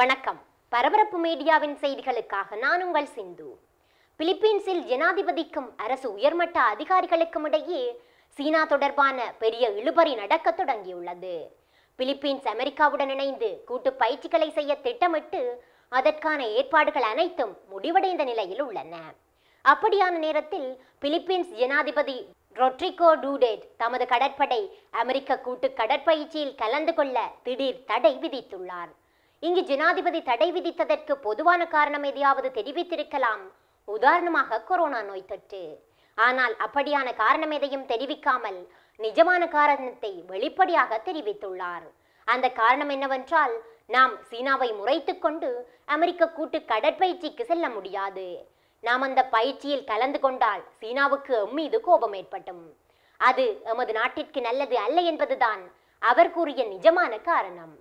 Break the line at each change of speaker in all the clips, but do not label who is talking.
வணக்கம் பரபரப்பு மீடியாவின் செய்திகளுக்காக நான் உங்கள் சிந்து பிலிப்பீன்ஸில் ஜனாதிபதிக்கும் அரசு உயர்மட்ட அதிகாரிகளுக்கும் இடையே சீனா தொடர்பான பெரிய இழுபறி நடக்க தொடங்கியுள்ளது பிலிப்பீன்ஸ் அமெரிக்காவுடன் இணைந்து கூட்டு பயிற்சிகளை செய்ய திட்டமிட்டு அதற்கான ஏற்பாடுகள் அனைத்தும் முடிவடைந்த நிலையில் உள்ளன அப்படியான நேரத்தில் பிலிப்பீன்ஸ் ஜனாதிபதி ரொட்ரிகோ டூடேட் தமது கடற்படை அமெரிக்க கூட்டு கடற்பயிற்சியில் கலந்து கொள்ள திடீர் தடை விதித்துள்ளார் இங்கு ஜனாதிபதி தடை விதித்ததற்கு பொதுவான காரணம் எதையாவது தெரிவித்திருக்கலாம் உதாரணமாக கொரோனா நோய் தொற்று ஆனால் அப்படியான காரணம் எதையும் தெரிவிக்காமல் நிஜமான காரணத்தை வெளிப்படையாக தெரிவித்துள்ளார் அந்த காரணம் என்னவென்றால் நாம் சீனாவை முறைத்து கொண்டு அமெரிக்க கூட்டு கடற்பயிற்சிக்கு செல்ல முடியாது நாம் அந்த பயிற்சியில் கலந்து கொண்டால் சீனாவுக்கு எம்மீது கோபம் ஏற்பட்டும் அது எமது நாட்டிற்கு நல்லது அல்ல என்பதுதான் அவர் கூறிய நிஜமான காரணம்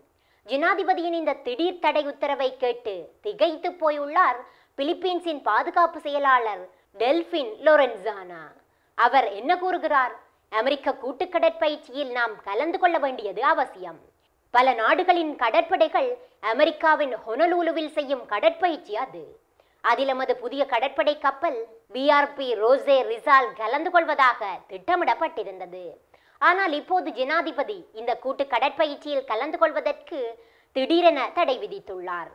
ஜனாதிபதியின் இந்த திடீர் தடை உத்தரவை கேட்டு திகைத்து போயுள்ளார் பிலிப்பீன்ஸின் பாதுகாப்பு செயலாளர் டெல்பின் லோரன்சானா அவர் என்ன கூறுகிறார் அமெரிக்க கூட்டு கடற்பயிற்சியில் நாம் கலந்து கொள்ள வேண்டியது அவசியம் பல நாடுகளின் கடற்படைகள் அமெரிக்காவின் ஹொனலூலுவில் செய்யும் கடற்பயிற்சி அது அதில் எமது புதிய கடற்படை கப்பல் பிஆர்பி ரோசே ரிசால் கலந்து கொள்வதாக திட்டமிடப்பட்டிருந்தது ஆனால் இப்போது ஜனாதிபதி இந்த கூட்டு கடற்பயிற்சியில் கலந்து கொள்வதற்கு திடீரென தடை விதித்துள்ளார்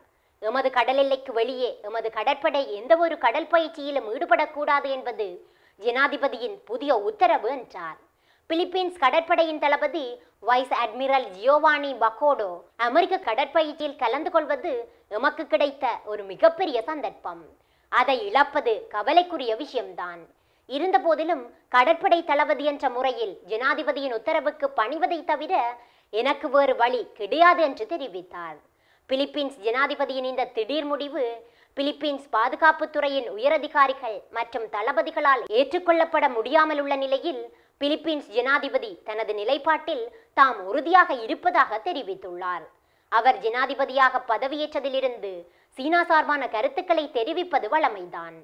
எமது கடல் எல்லைக்கு வெளியே எமது கடற்படை எந்த ஒரு கடல் பயிற்சியிலும் ஈடுபடக்கூடாது என்பது ஜனாதிபதியின் புதிய உத்தரவு என்றார் பிலிப்பீன்ஸ் கடற்படையின் தளபதி வைஸ் அட்மிரல் ஜியோவானி பக்கோடோ அமெரிக்க கடற்பயிற்சியில் கலந்து கொள்வது எமக்கு கிடைத்த ஒரு மிகப்பெரிய சந்தர்ப்பம் அதை இழப்பது கவலைக்குரிய விஷயம்தான் இருந்தபோதிலும் கடற்படை தளபதி என்ற முறையில் ஜனாதிபதியின் உத்தரவுக்கு பணிவதை தவிர எனக்கு வேறு வழி கிடையாது என்று தெரிவித்தார் பிலிப்பீன்ஸ் ஜனாதிபதியின் இந்த திடீர் முடிவு பிலிப்பீன்ஸ் பாதுகாப்புத்துறையின் உயரதிகாரிகள் மற்றும் தளபதிகளால் ஏற்றுக்கொள்ளப்பட முடியாமல் உள்ள நிலையில் பிலிப்பீன்ஸ் ஜனாதிபதி தனது நிலைப்பாட்டில் தாம் உறுதியாக இருப்பதாக தெரிவித்துள்ளார் அவர் ஜனாதிபதியாக பதவியேற்றதிலிருந்து சீனா சார்பான கருத்துக்களை தெரிவிப்பது வழமைதான்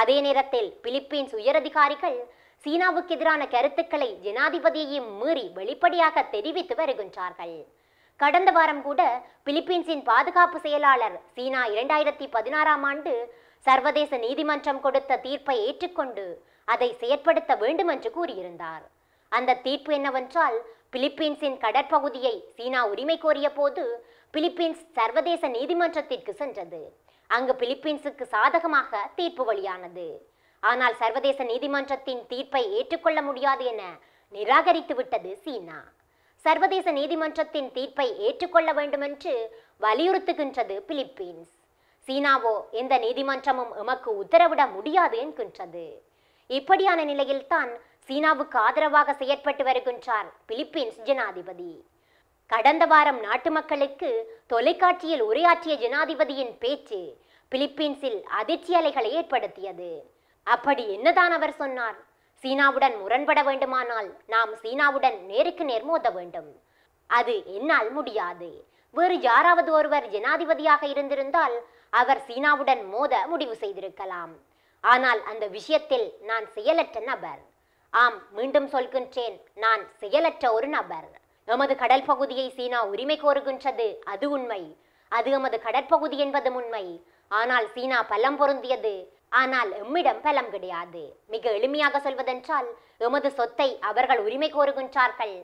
அதே நேரத்தில் பிலிப்பீன்ஸ் உயரதிகாரிகள் சீனாவுக்கு எதிரான கருத்துக்களை ஜனாதிபதியையும் மீறி வெளிப்படையாக தெரிவித்து வருகின்றார்கள் கடந்த வாரம் கூட பிலிப்பீன்ஸின் பாதுகாப்பு செயலாளர் சீனா இரண்டாயிரத்தி பதினாறாம் ஆண்டு சர்வதேச நீதிமன்றம் கொடுத்த தீர்ப்பை ஏற்றுக்கொண்டு அதை செயற்படுத்த வேண்டும் என்று கூறியிருந்தார் அந்த தீர்ப்பு என்னவென்றால் பிலிப்பீன்ஸின் கடற்பகுதியை சீனா உரிமை கோரிய போது பிலிப்பீன்ஸ் சர்வதேச நீதிமன்றத்திற்கு சென்றது அங்கு பிலிப்பீன்ஸுக்கு சாதகமாக தீர்ப்பு வழியானது ஆனால் சர்வதேச நீதிமன்றத்தின் தீர்ப்பை ஏற்றுக்கொள்ள முடியாது என நிராகரித்து விட்டது சீனா சர்வதேச நீதிமன்றத்தின் தீர்ப்பை ஏற்றுக்கொள்ள வேண்டும் என்று வலியுறுத்துகின்றது பிலிப்பீன்ஸ் சீனாவோ எந்த நீதிமன்றமும் எமக்கு உத்தரவிட முடியாது என்கின்றது இப்படியான நிலையில்தான் சீனாவுக்கு ஆதரவாக செயற்பட்டு வருகின்றார் பிலிப்பீன்ஸ் ஜனாதிபதி கடந்த வாரம் நாட்டு மக்களுக்கு தொலைக்காட்சியில் உரையாற்றிய ஜனாதிபதியின் பேச்சு பிலிப்பீன்ஸில் அதிர்ச்சி அலைகளை ஏற்படுத்தியது அப்படி என்னதான் அவர் சொன்னார் சீனாவுடன் முரண்பட வேண்டுமானால் நாம் சீனாவுடன் நேருக்கு நேர் மோத வேண்டும் அது என்னால் முடியாது வேறு யாராவது ஒருவர் ஜனாதிபதியாக இருந்திருந்தால் அவர் சீனாவுடன் மோத முடிவு செய்திருக்கலாம் ஆனால் அந்த விஷயத்தில் நான் செயலற்ற நபர் ஆம் மீண்டும் சொல்கின்றேன் நான் செயலற்ற ஒரு நபர் எமது கடல் பகுதியை சீனா உரிமை கோருகின்றது அது உண்மை அது எமது கடற்பகுதி என்பது உண்மை ஆனால் சீனா பலம் பொருந்தியது ஆனால் எம்மிடம் பலம் கிடையாது மிக எளிமையாக சொல்வதென்றால் எமது சொத்தை அவர்கள் உரிமை கோருகின்றார்கள்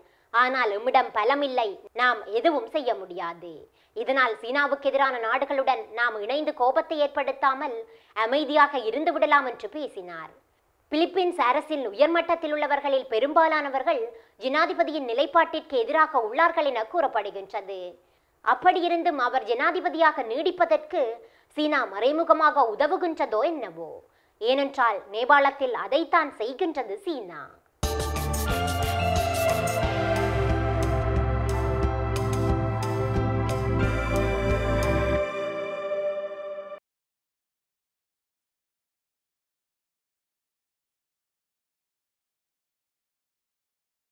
ஆனால் எம்மிடம் பலம் இல்லை நாம் எதுவும் செய்ய முடியாது இதனால் சீனாவுக்கு எதிரான நாடுகளுடன் நாம் இணைந்து கோபத்தை ஏற்படுத்தாமல் அமைதியாக இருந்து விடலாம் என்று பேசினார் பிலிப்பீன்ஸ் அரசின் உயர்மட்டத்தில் உள்ளவர்களில் பெரும்பாலானவர்கள் ஜனாதிபதியின் நிலைப்பாட்டிற்கு எதிராக உள்ளார்கள் என கூறப்படுகின்றது அப்படியிருந்தும் அவர் ஜனாதிபதியாக நீடிப்பதற்கு சீனா மறைமுகமாக உதவுகின்றதோ என்னவோ ஏனென்றால் நேபாளத்தில் அதைத்தான் செய்கின்றது சீனா